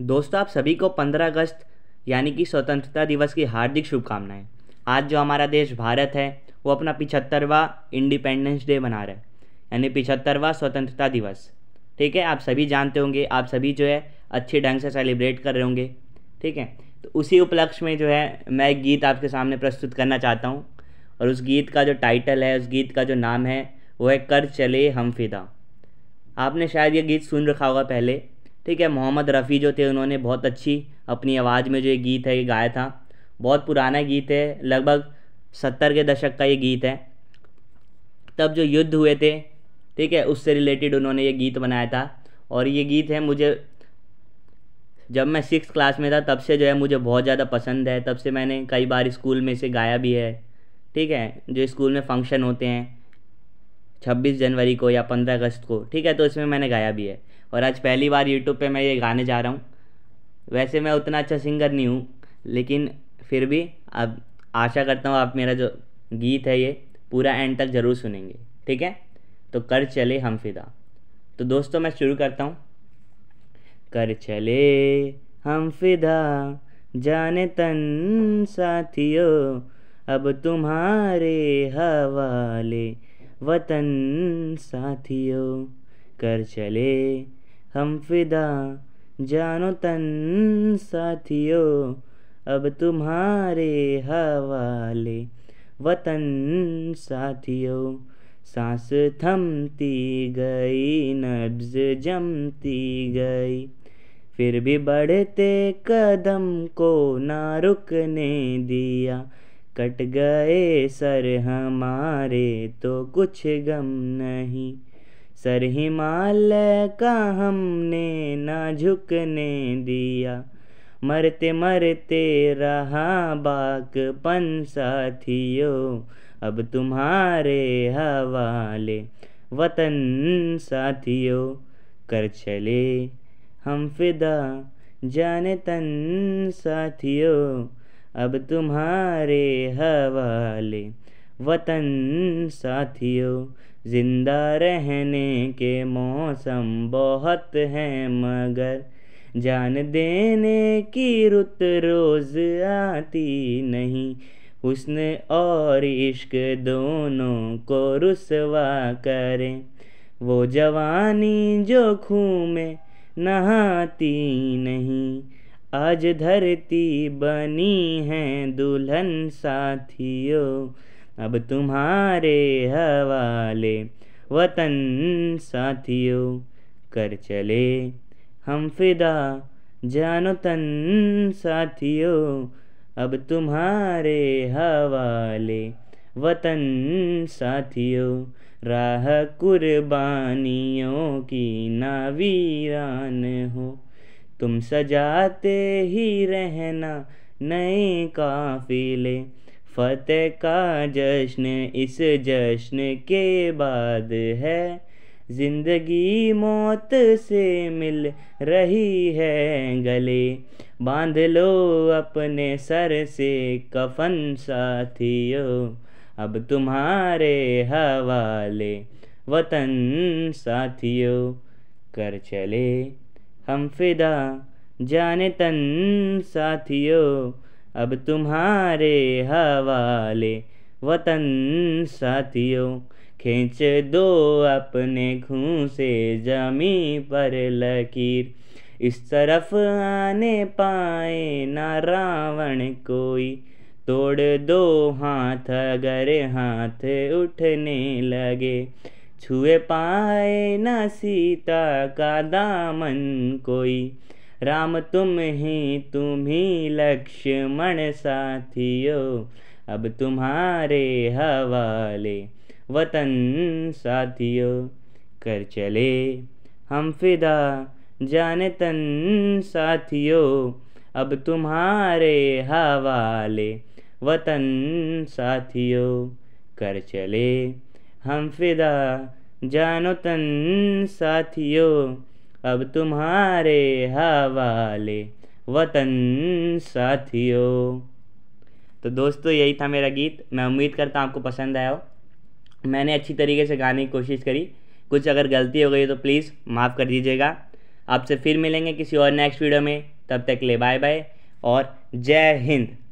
दोस्तों आप सभी को 15 अगस्त यानी कि स्वतंत्रता दिवस की हार्दिक शुभकामनाएं आज जो हमारा देश भारत है वो अपना पिछहत्तरवा इंडिपेंडेंस डे मना रहा है यानी पिछहत्तरवा स्वतंत्रता दिवस ठीक है आप सभी जानते होंगे आप सभी जो है अच्छे ढंग से सेलिब्रेट कर रहे होंगे ठीक है तो उसी उपलक्ष्य में जो है मैं एक गीत आपके सामने प्रस्तुत करना चाहता हूँ और उस गीत का जो टाइटल है उस गीत का जो नाम है वो है कर चले हम फिदा आपने शायद ये गीत सुन रखा होगा पहले ठीक है मोहम्मद रफ़ी जो थे उन्होंने बहुत अच्छी अपनी आवाज़ में जो ये गीत है ये गाया था बहुत पुराना गीत है लगभग सत्तर के दशक का ये गीत है तब जो युद्ध हुए थे ठीक है उससे रिलेटेड उन्होंने ये गीत बनाया था और ये गीत है मुझे जब मैं सिक्स क्लास में था तब से जो है मुझे बहुत ज़्यादा पसंद है तब से मैंने कई बार स्कूल में इसे गाया भी है ठीक है जो स्कूल में फंक्शन होते हैं छब्बीस जनवरी को या पंद्रह अगस्त को ठीक है तो इसमें मैंने गाया भी है और आज पहली बार यूट्यूब पे मैं ये गाने जा रहा हूँ वैसे मैं उतना अच्छा सिंगर नहीं हूँ लेकिन फिर भी अब आशा करता हूँ आप मेरा जो गीत है ये पूरा एंड तक ज़रूर सुनेंगे ठीक है तो कर चले हम फिदा तो दोस्तों मैं शुरू करता हूँ कर चले हम फिदा जाने तन साथियों अब तुम्हारे हवाले वतन साथियों कर चले हम फिदा जानो तन साथियों अब तुम्हारे हवाले वतन साथियों सांस थमती गई नब्ज जमती गई फिर भी बढ़ते कदम को ना रुकने दिया कट गए सर हमारे तो कुछ गम नहीं सर हिमालय का हमने ना झुकने दिया मरते मरते रहा बाकपन साथियों अब तुम्हारे हवाले वतन साथियों कर चले हम फिदा जाने तन साथियों अब तुम्हारे हवाले वतन साथियों ज़िंदा रहने के मौसम बहुत हैं मगर जान देने की रुत रोज़ आती नहीं उसने और इश्क दोनों को रुसवा करें वो जवानी जो खूँ में नहाती नहीं आज धरती बनी है दुल्हन साथियों अब तुम्हारे हवाले वतन साथियों कर चले हम फिदा जानो तन साथियों अब तुम्हारे हवाले वतन साथियों राह कुर्बानियों की ना वीरान हो तुम सजाते ही रहना नए काफिले फतेह का जश्न इस जश्न के बाद है जिंदगी मौत से मिल रही है गले बांध लो अपने सर से कफन साथियों अब तुम्हारे हवाले वतन साथियों कर चले हम फिदा जाने तन साथियों अब तुम्हारे हवाले वतन साथियों खींच दो अपने घूसे जमी पर लकीर इस तरफ आने पाए ना रावण कोई तोड़ दो हाथ अगर हाथ उठने लगे छुए पाए ना सीता का दामन कोई राम तुम ही तुम ही लक्ष्मण साथियो अब तुम्हारे हवाले वतन साथियो कर चले हम फिदा जान तन साथियो अब तुम्हारे हवाले वतन साथियो कर चले हम फिदा जानो तन साथियों अब तुम्हारे हवाले वतन साथियों तो दोस्तों यही था मेरा गीत मैं उम्मीद करता हूँ आपको पसंद आया हो मैंने अच्छी तरीके से गाने की कोशिश करी कुछ अगर गलती हो गई तो प्लीज़ माफ़ कर दीजिएगा आपसे फिर मिलेंगे किसी और नेक्स्ट वीडियो में तब तक ले बाय बाय और जय हिंद